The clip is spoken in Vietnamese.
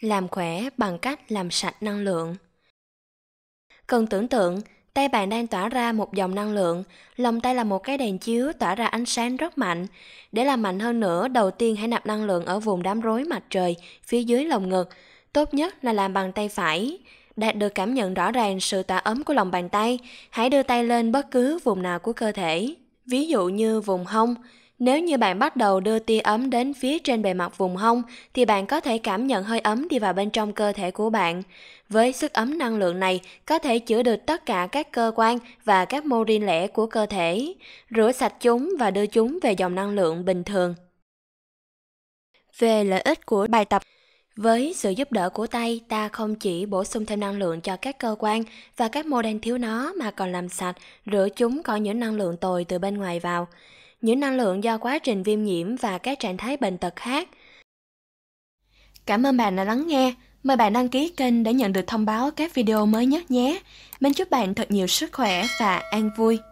làm khỏe bằng cách làm sạch năng lượng. Cần tưởng tượng, tay bạn đang tỏa ra một dòng năng lượng, lòng tay là một cái đèn chiếu tỏa ra ánh sáng rất mạnh. Để làm mạnh hơn nữa, đầu tiên hãy nạp năng lượng ở vùng đám rối mặt trời, phía dưới lồng ngực. Tốt nhất là làm bằng tay phải. Đạt được cảm nhận rõ ràng sự tỏa ấm của lòng bàn tay, hãy đưa tay lên bất cứ vùng nào của cơ thể. Ví dụ như vùng hông, nếu như bạn bắt đầu đưa tia ấm đến phía trên bề mặt vùng hông thì bạn có thể cảm nhận hơi ấm đi vào bên trong cơ thể của bạn. Với sức ấm năng lượng này có thể chữa được tất cả các cơ quan và các mô riêng lẻ của cơ thể, rửa sạch chúng và đưa chúng về dòng năng lượng bình thường. Về lợi ích của bài tập với sự giúp đỡ của tay, ta không chỉ bổ sung thêm năng lượng cho các cơ quan và các mô đang thiếu nó mà còn làm sạch, rửa chúng có những năng lượng tồi từ bên ngoài vào những năng lượng do quá trình viêm nhiễm và các trạng thái bệnh tật khác. Cảm ơn bạn đã lắng nghe. Mời bạn đăng ký kênh để nhận được thông báo các video mới nhất nhé. Mình chúc bạn thật nhiều sức khỏe và an vui.